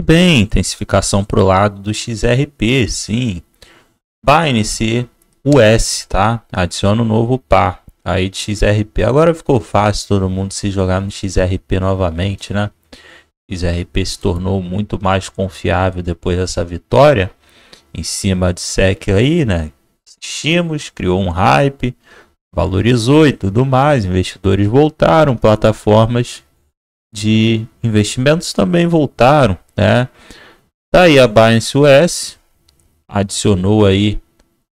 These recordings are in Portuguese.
bem, intensificação para o lado do XRP, sim. Binance US, tá? Adiciona um novo par aí de XRP. Agora ficou fácil todo mundo se jogar no XRP novamente, né? XRP se tornou muito mais confiável depois dessa vitória em cima de SEC aí, né? Assistimos, criou um hype, valorizou e tudo mais. Investidores voltaram, plataformas de investimentos também voltaram né? Daí tá a Binance US adicionou aí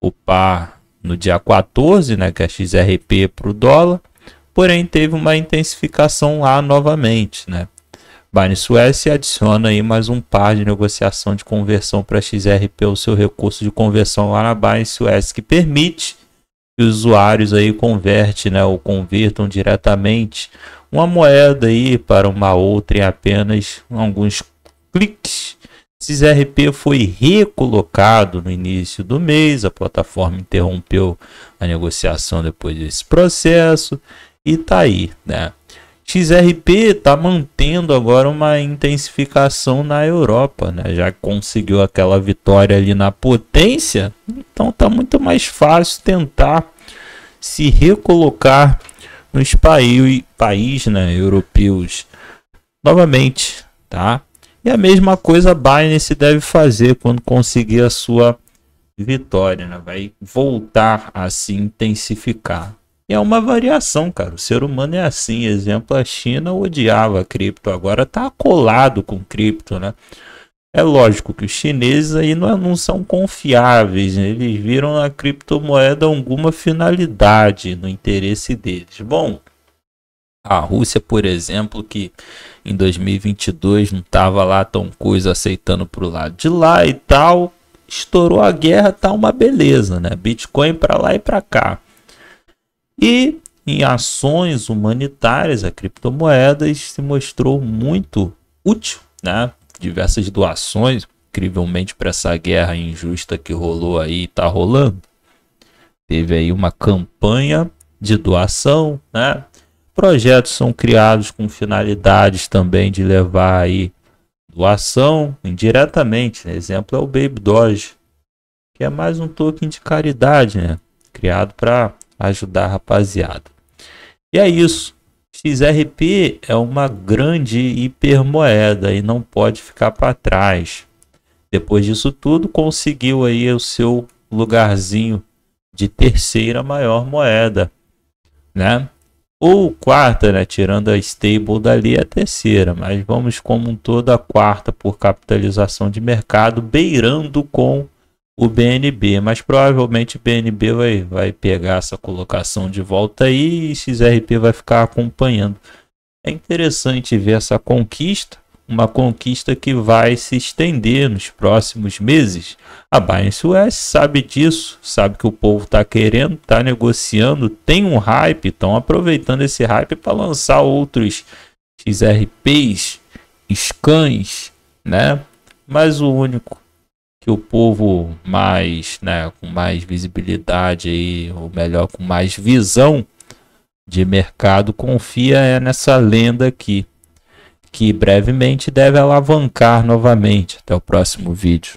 o par no dia 14, né, que é XRP para o dólar, porém teve uma intensificação lá novamente, né? Binance US adiciona aí mais um par de negociação de conversão para XRP, o seu recurso de conversão lá na Binance US, que permite que os usuários aí converte, né, ou convertam diretamente uma moeda aí para uma outra em apenas alguns cliques. XRP foi recolocado no início do mês, a plataforma interrompeu a negociação depois desse processo e tá aí, né? XRP está mantendo agora uma intensificação na Europa, né? Já conseguiu aquela vitória ali na potência, então tá muito mais fácil tentar se recolocar nos países né, europeus novamente, tá? E a mesma coisa a Binance deve fazer quando conseguir a sua vitória, né? vai voltar a se intensificar. E é uma variação, cara. O ser humano é assim. Exemplo, a China odiava a cripto, agora está colado com cripto, né? É lógico que os chineses aí não, é, não são confiáveis, né? eles viram na criptomoeda alguma finalidade no interesse deles. Bom, a Rússia, por exemplo, que em 2022 não estava lá tão coisa aceitando para o lado de lá e tal, estourou a guerra, tá uma beleza, né? Bitcoin para lá e para cá. E em ações humanitárias, a criptomoeda se mostrou muito útil, né? Diversas doações, incrivelmente para essa guerra injusta que rolou aí, tá rolando. Teve aí uma campanha de doação, né? Projetos são criados com finalidades também de levar aí doação indiretamente. Né? Exemplo é o Baby Doge, que é mais um token de caridade, né? Criado para ajudar a rapaziada. E é isso. XRP é uma grande hipermoeda e não pode ficar para trás. Depois disso tudo, conseguiu aí o seu lugarzinho de terceira maior moeda, né? ou quarta, né? Tirando a stable dali, é a terceira, mas vamos como um todo a quarta por capitalização de mercado, beirando com o BNB, mas provavelmente o BNB vai, vai pegar essa colocação de volta aí e XRP vai ficar acompanhando. É interessante ver essa conquista, uma conquista que vai se estender nos próximos meses. A Binance sabe disso, sabe que o povo está querendo, está negociando, tem um hype, estão aproveitando esse hype para lançar outros XRPs, scans, né? Mas o único que o povo mais, né, com mais visibilidade aí, ou melhor, com mais visão de mercado confia é nessa lenda aqui, que brevemente deve alavancar novamente. Até o próximo vídeo.